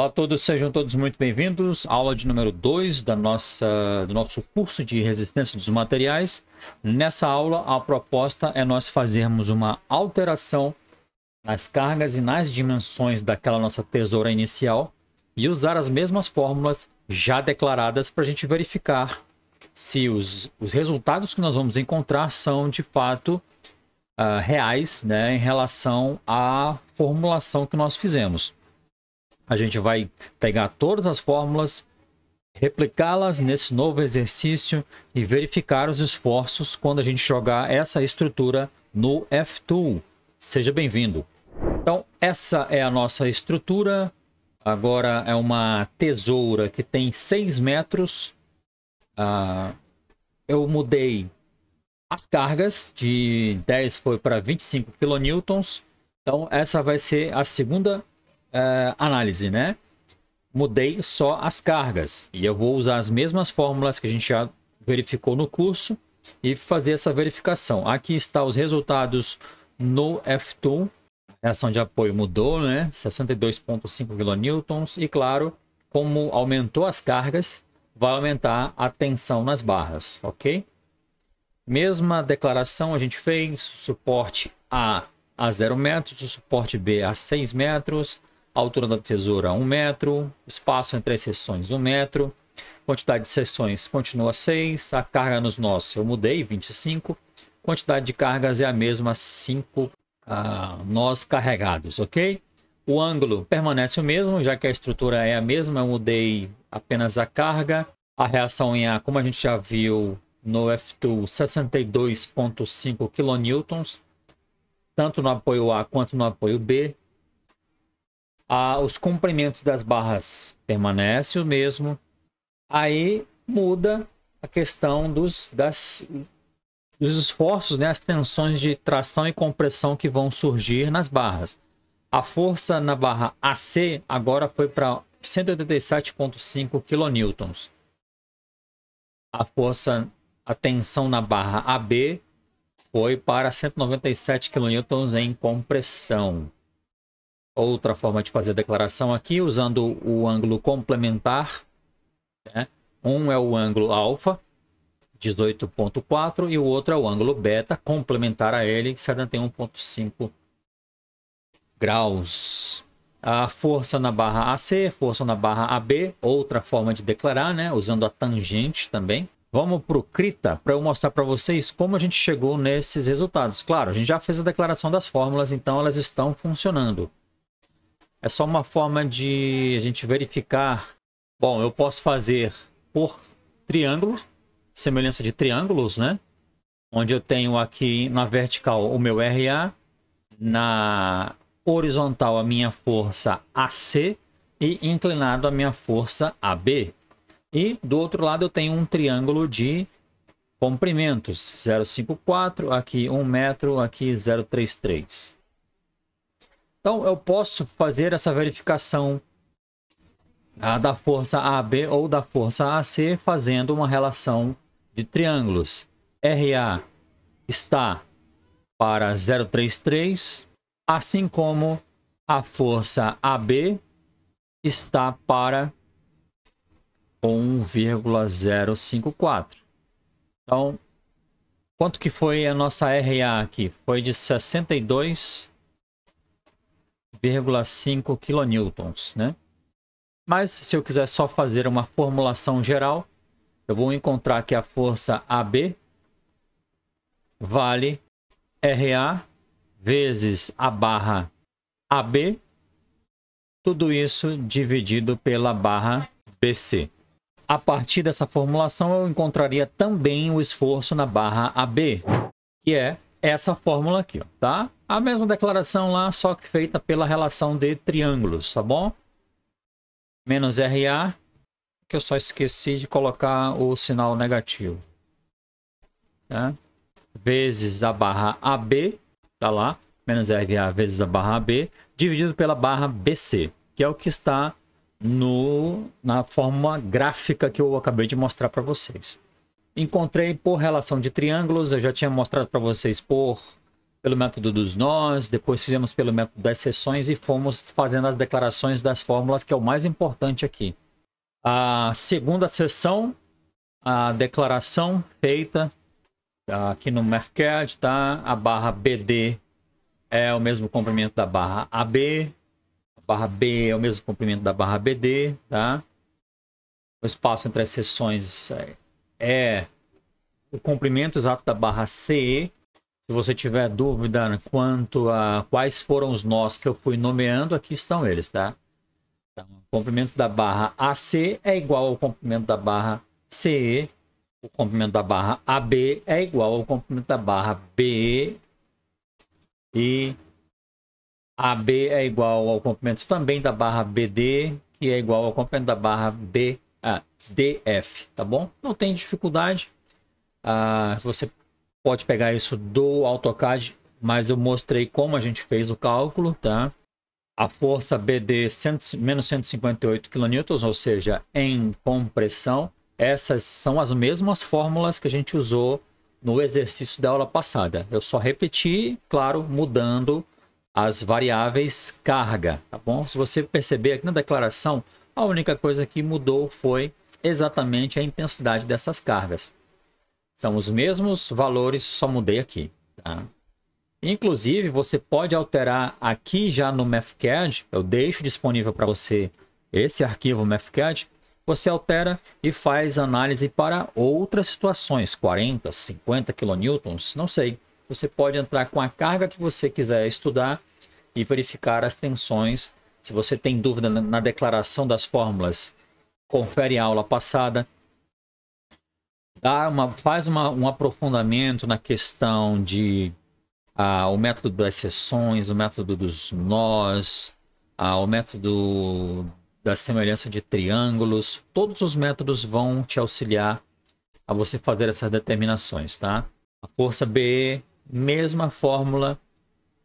Olá a todos, sejam todos muito bem-vindos. Aula de número 2 da nossa do nosso curso de resistência dos materiais. Nessa aula, a proposta é nós fazermos uma alteração nas cargas e nas dimensões daquela nossa tesoura inicial e usar as mesmas fórmulas já declaradas para a gente verificar se os, os resultados que nós vamos encontrar são de fato uh, reais né, em relação à formulação que nós fizemos. A gente vai pegar todas as fórmulas, replicá-las nesse novo exercício e verificar os esforços quando a gente jogar essa estrutura no F-Tool. Seja bem-vindo. Então, essa é a nossa estrutura. Agora é uma tesoura que tem 6 metros. Ah, eu mudei as cargas, de 10 foi para 25 kN. Então, essa vai ser a segunda uh, análise, né? Mudei só as cargas e eu vou usar as mesmas fórmulas que a gente já verificou no curso e fazer essa verificação. Aqui está os resultados no F2. A reação de apoio mudou, né? 62,5 kN e claro, como aumentou as cargas, vai aumentar a tensão nas barras, ok? Mesma declaração a gente fez, suporte A a 0 metros, suporte B a 6 metros, altura da tesoura 1 metro, espaço entre as seções 1 metro, quantidade de seções continua 6, a carga nos nós eu mudei, 25, quantidade de cargas é a mesma, 5 ah, nós carregados, ok? O ângulo permanece o mesmo, já que a estrutura é a mesma, eu mudei apenas a carga. A reação em A, como a gente já viu no F2, 62,5 kN, tanto no apoio A quanto no apoio B, os comprimentos das barras permanece o mesmo. Aí muda a questão dos, das, dos esforços, né, as tensões de tração e compressão que vão surgir nas barras. A força na barra AC agora foi para 187,5 kN. A força, a tensão na barra AB foi para 197 kN em compressão outra forma de fazer a declaração aqui, usando o ângulo complementar. Né? Um é o ângulo alfa, 18.4, e o outro é o ângulo beta, complementar a ele, 71.5 graus. A força na barra AC, força na barra AB, outra forma de declarar, né? usando a tangente também. Vamos para o Krita para eu mostrar para vocês como a gente chegou nesses resultados. Claro, a gente já fez a declaração das fórmulas, então elas estão funcionando. É só uma forma de a gente verificar. Bom, eu posso fazer por triângulo, semelhança de triângulos, né? Onde eu tenho aqui na vertical o meu RA, na horizontal a minha força AC e inclinado a minha força AB. E do outro lado eu tenho um triângulo de comprimentos, 0,54, aqui 1 metro, aqui 0,33. Então eu posso fazer essa verificação ah, da força AB ou da força AC fazendo uma relação de triângulos. RA está para 033, assim como a força AB está para 1,054. Então, quanto que foi a nossa RA aqui? Foi de 62 0,5 kN, né? Mas se eu quiser só fazer uma formulação geral, eu vou encontrar que a força AB vale RA vezes a barra AB, tudo isso dividido pela barra BC. A partir dessa formulação, eu encontraria também o esforço na barra AB, que é essa fórmula aqui, ó, tá? A mesma declaração lá, só que feita pela relação de triângulos, tá bom? Menos RA, que eu só esqueci de colocar o sinal negativo. Tá? Vezes a barra AB, tá lá, menos RA vezes a barra AB, dividido pela barra BC, que é o que está no, na forma gráfica que eu acabei de mostrar para vocês encontrei por relação de triângulos, eu já tinha mostrado para vocês por pelo método dos nós, depois fizemos pelo método das seções e fomos fazendo as declarações das fórmulas, que é o mais importante aqui. A segunda sessão, a declaração feita tá, aqui no Mercad, tá? A barra BD é o mesmo comprimento da barra AB, a barra B é o mesmo comprimento da barra BD, tá? O espaço entre as seções é é o comprimento exato da barra CE. Se você tiver dúvida quanto a quais foram os nós que eu fui nomeando, aqui estão eles, tá? Então, o comprimento da barra AC é igual ao comprimento da barra CE. O comprimento da barra AB é igual ao comprimento da barra BE. E AB é igual ao comprimento também da barra BD, que é igual ao comprimento da barra BE ah, DF, tá bom? Não tem dificuldade. Ah, você pode pegar isso do AutoCAD, mas eu mostrei como a gente fez o cálculo, tá? A força BD 100, menos 158 kN, ou seja, em compressão. Essas são as mesmas fórmulas que a gente usou no exercício da aula passada. Eu só repeti, claro, mudando as variáveis carga, tá bom? Se você perceber aqui na declaração, a única coisa que mudou foi exatamente a intensidade dessas cargas. São os mesmos valores, só mudei aqui. Tá? Inclusive, você pode alterar aqui já no MathCAD, eu deixo disponível para você esse arquivo MathCAD, você altera e faz análise para outras situações, 40, 50 kN, não sei. Você pode entrar com a carga que você quiser estudar e verificar as tensões se você tem dúvida na declaração das fórmulas, confere a aula passada. Dá uma, faz uma, um aprofundamento na questão de ah, o método das seções, o método dos nós, ah, o método da semelhança de triângulos. Todos os métodos vão te auxiliar a você fazer essas determinações, tá? A força BE, mesma fórmula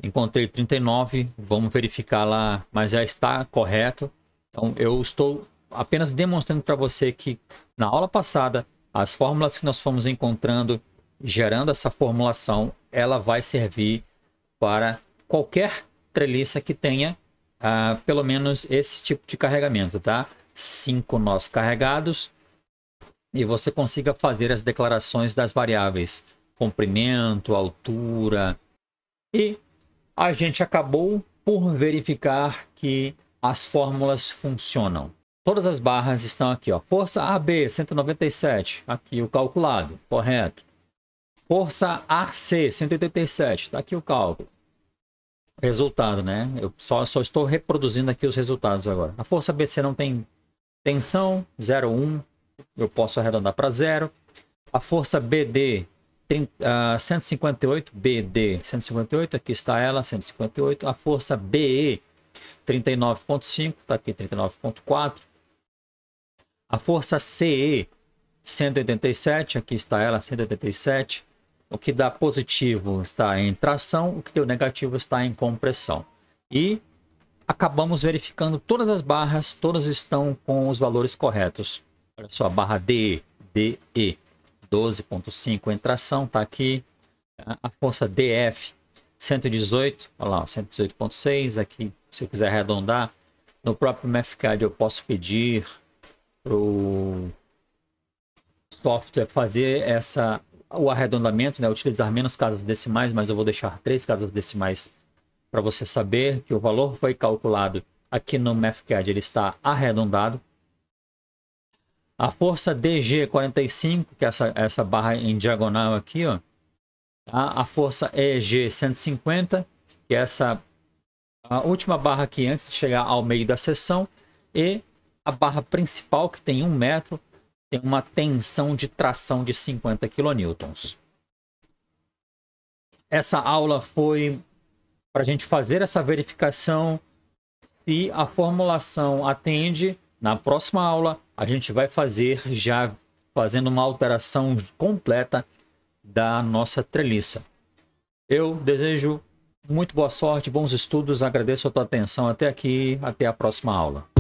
Encontrei 39, vamos verificar lá, mas já está correto. Então eu estou apenas demonstrando para você que na aula passada as fórmulas que nós fomos encontrando, gerando essa formulação, ela vai servir para qualquer treliça que tenha ah, pelo menos esse tipo de carregamento, tá? Cinco nós carregados e você consiga fazer as declarações das variáveis comprimento, altura e a gente acabou por verificar que as fórmulas funcionam. Todas as barras estão aqui, ó. Força AB 197, aqui o calculado, correto. Força AC 187, tá aqui o cálculo. Resultado, né? Eu só, só estou reproduzindo aqui os resultados agora. A força BC não tem tensão, 0,1, eu posso arredondar para zero. A força BD 30, 158 BD, 158, aqui está ela, 158. A força BE, 39,5, está aqui 39,4. A força CE, 187, aqui está ela, 187. O que dá positivo está em tração, o que deu negativo está em compressão. E acabamos verificando todas as barras, todas estão com os valores corretos. Olha só, a barra DE, DE. 12.5 em tração, tá aqui. A força DF 118, olha lá, 118.6 aqui, se eu quiser arredondar, no próprio MFCAD eu posso pedir o software fazer essa o arredondamento, né, utilizar menos casas decimais, mas eu vou deixar três casas decimais para você saber que o valor foi calculado aqui no MathCAD, ele está arredondado. A força DG45, que é essa, essa barra em diagonal aqui, ó. Tá? A força EG150, que é essa a última barra aqui antes de chegar ao meio da seção. E a barra principal, que tem um metro, tem uma tensão de tração de 50 kN. Essa aula foi para a gente fazer essa verificação se a formulação atende na próxima aula, a gente vai fazer já fazendo uma alteração completa da nossa treliça. Eu desejo muito boa sorte, bons estudos, agradeço a tua atenção até aqui, até a próxima aula.